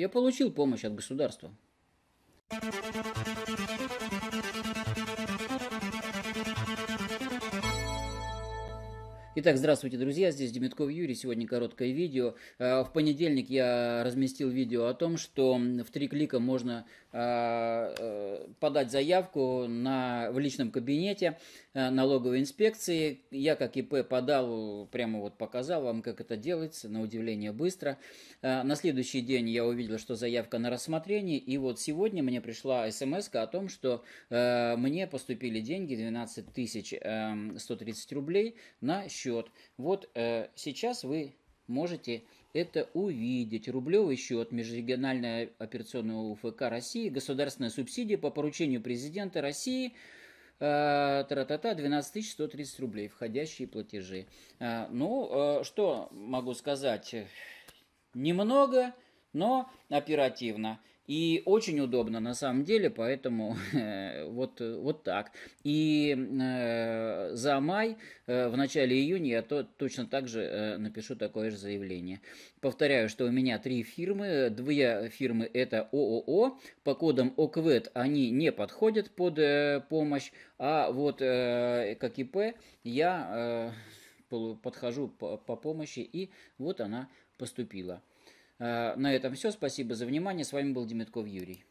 Я получил помощь от государства. Итак, здравствуйте, друзья, здесь Демитков Юрий, сегодня короткое видео. Э, в понедельник я разместил видео о том, что в три клика можно э, э, подать заявку на, в личном кабинете налоговой инспекции. Я, как ИП, подал, прямо вот показал вам, как это делается, на удивление быстро. На следующий день я увидел, что заявка на рассмотрение, и вот сегодня мне пришла смс о том, что мне поступили деньги 12 130 эм, рублей на счет счет. Вот э, сейчас вы можете это увидеть. Рублевый счет Межрегионального операционного УФК России, государственная субсидия по поручению президента России э, тра-та-та, 12 130 рублей, входящие платежи. Э, ну, э, что могу сказать? Немного, но оперативно. И очень удобно на самом деле, поэтому вот, вот так. И э, за май, э, в начале июня я то, точно так же э, напишу такое же заявление. Повторяю, что у меня три фирмы. Две фирмы это ООО. По кодам ОКВЭД они не подходят под э, помощь. А вот э, как ИП я э, подхожу по, по помощи и вот она поступила. Э, на этом все. Спасибо за внимание. С вами был Демятков Юрий.